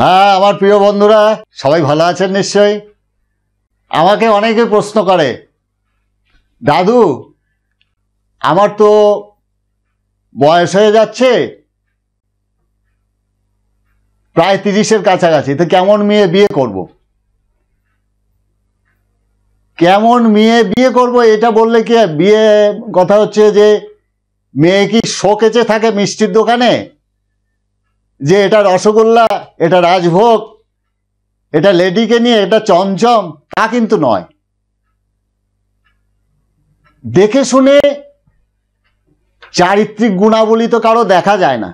হ্যাঁ আমার প্রিয় বন্ধুরা সবাই ভালো আছেন নিশ্চয়ই আমাকে অনেকে প্রশ্ন করে দাদু আমার তো বয়স হয়ে যাচ্ছে প্রায় তিরিশের কাছাকাছি তো কেমন মেয়ে বিয়ে করব। কেমন মেয়ে বিয়ে করব এটা বললে কি বিয়ে কথা হচ্ছে যে মেয়ে কি শোকেচে থাকে মিষ্টির দোকানে যে এটা রসগোল্লা এটা রাজভোগ এটা লেডিকে নিয়ে এটা চমচম তা কিন্তু নয় দেখে শুনে চারিত্রিক গুণাবলী তো কারো দেখা যায় না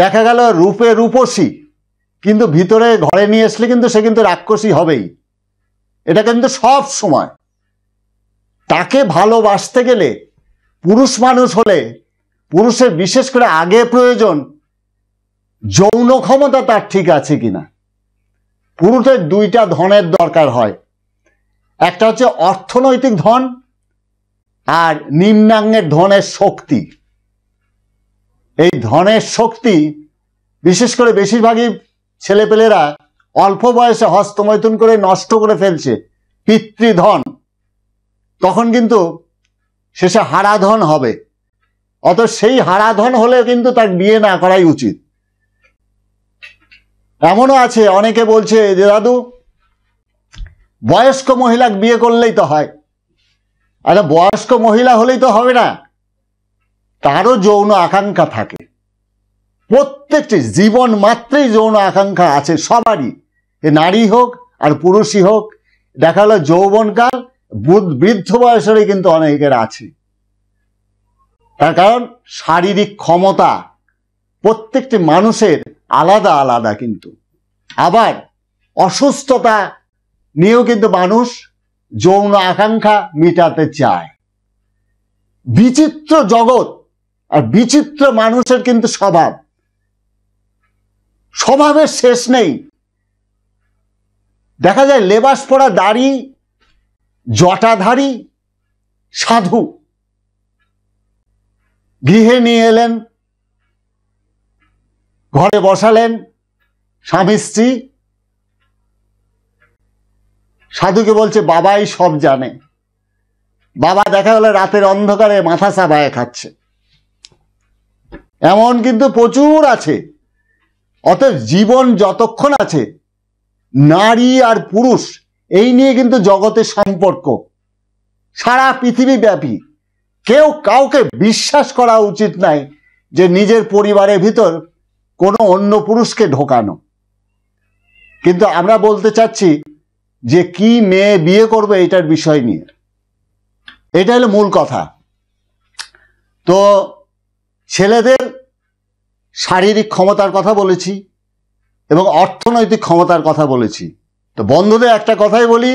দেখা গেল রূপে রূপসী কিন্তু ভিতরে ঘরে নিয়ে আসলে কিন্তু সে কিন্তু রাক্ষসী হবেই এটা কিন্তু সব সময় তাকে ভালোবাসতে গেলে পুরুষ মানুষ হলে পুরুষের বিশেষ করে আগে প্রয়োজন যৌন ক্ষমতা তার ঠিক আছে কিনা পুরুষের দুইটা ধনের দরকার হয় একটা হচ্ছে অর্থনৈতিক ধন আর নিম্নাঙ্গের ধনের শক্তি এই ধনের শক্তি বিশেষ করে বেশিরভাগই ছেলেপেলেরা অল্প বয়সে হস্তমৈথুন করে নষ্ট করে ফেলছে পিতৃধন তখন কিন্তু শেষে হারাধন হবে অত সেই হারাধন হলেও কিন্তু তার বিয়ে না করাই উচিত এমনও আছে অনেকে বলছে যে দাদু বয়স্ক মহিলা বিয়ে করলেই তো হয় আরে আচ্ছা, বয়স্ক মহিলা হলেই তো হবে না তারও যৌন আকাঙ্ক্ষা থাকে প্রত্যেকটি জীবন মাত্রেই যৌন আকাঙ্ক্ষা আছে সবারই এ নারী হোক আর পুরুষই হোক দেখা হলো যৌবনকাল বৃদ্ধ বয়সেরই কিন্তু অনেকের আছে তার কারণ শারীরিক ক্ষমতা প্রত্যেকটি মানুষের আলাদা আলাদা কিন্তু আবার অসুস্থতা নিয়েও কিন্তু মানুষ যৌন আকাঙ্ক্ষা মিটাতে চায় বিচিত্র জগৎ আর বিচিত্র মানুষের কিন্তু স্বভাব স্বভাবের শেষ নেই দেখা যায় লেবাস পড়া দাড়ি জটাধারী সাধু গৃহে নিয়ে এলেন ঘরে বসালেন স্বামী স্ত্রী সাধুকে বলছে বাবাই সব জানে বাবা দেখা গেল রাতের অন্ধকারে মাথা সাবায় খাচ্ছে এমন কিন্তু প্রচুর আছে অতএব জীবন যতক্ষণ আছে নারী আর পুরুষ এই নিয়ে কিন্তু জগতের সম্পর্ক সারা পৃথিবী ব্যাপী কেউ কাউকে বিশ্বাস করা উচিত নাই যে নিজের পরিবারের ভিতর কোনো অন্য পুরুষকে ঢোকানো কিন্তু আমরা বলতে চাচ্ছি যে কি মেয়ে বিয়ে করবে এটার বিষয় নিয়ে এটা হলো মূল কথা তো ছেলেদের শারীরিক ক্ষমতার কথা বলেছি এবং অর্থনৈতিক ক্ষমতার কথা বলেছি তো বন্ধুদের একটা কথাই বলি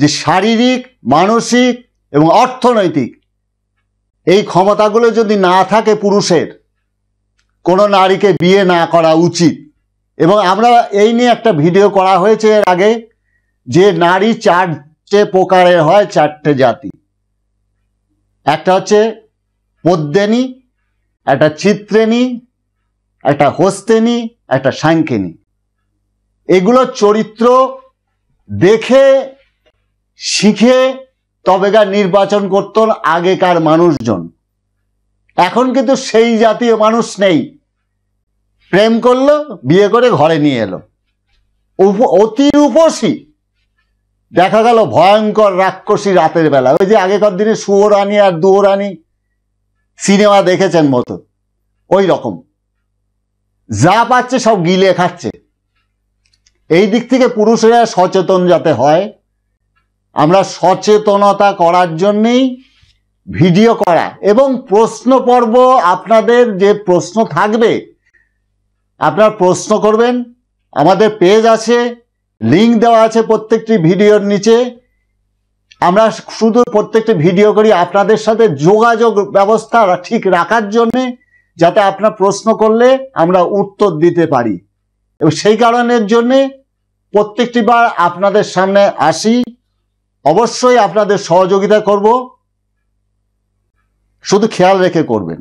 যে শারীরিক মানসিক এবং অর্থনৈতিক এই ক্ষমতাগুলো যদি না থাকে পুরুষের কোনো নারীকে বিয়ে না করা উচিত এবং আমরা এই নিয়ে একটা ভিডিও করা হয়েছে এর আগে যে নারী চারটে প্রকারের হয় চারটে জাতি একটা হচ্ছে পদ্মেনী একটা চিত্রেনী একটা হস্তেনী একটা সাংকেনি এগুলো চরিত্র দেখে শিখে তবেকার নির্বাচন করতন আগেকার মানুষজন এখন কিন্তু সেই জাতীয় মানুষ নেই প্রেম করলো বিয়ে করে ঘরে নিয়ে এলো অতি রূপসী দেখা গেল ভয়ঙ্কর রাক্ষসী রাতের বেলা ওই যে আগেকার দিনে সুয়োরানি আর দুয়োরানী সিনেমা দেখেছেন মতো ওই রকম যা পাচ্ছে সব গিলে খাচ্ছে এই দিক থেকে পুরুষেরা সচেতন যাতে হয় আমরা সচেতনতা করার জন্যেই ভিডিও করা এবং প্রশ্ন পর্ব আপনাদের যে প্রশ্ন থাকবে আপনার প্রশ্ন করবেন আমাদের পেজ আছে লিঙ্ক দেওয়া আছে প্রত্যেকটি ভিডিওর নিচে আমরা শুধু প্রত্যেকটি ভিডিও করি আপনাদের সাথে যোগাযোগ ব্যবস্থা ঠিক রাখার জন্যে যাতে আপনার প্রশ্ন করলে আমরা উত্তর দিতে পারি এবং সেই কারণের জন্যে প্রত্যেকটি বার আপনাদের সামনে আসি অবশ্যই আপনাদের সহযোগিতা করবো শুধু খেয়াল রেখে করবেন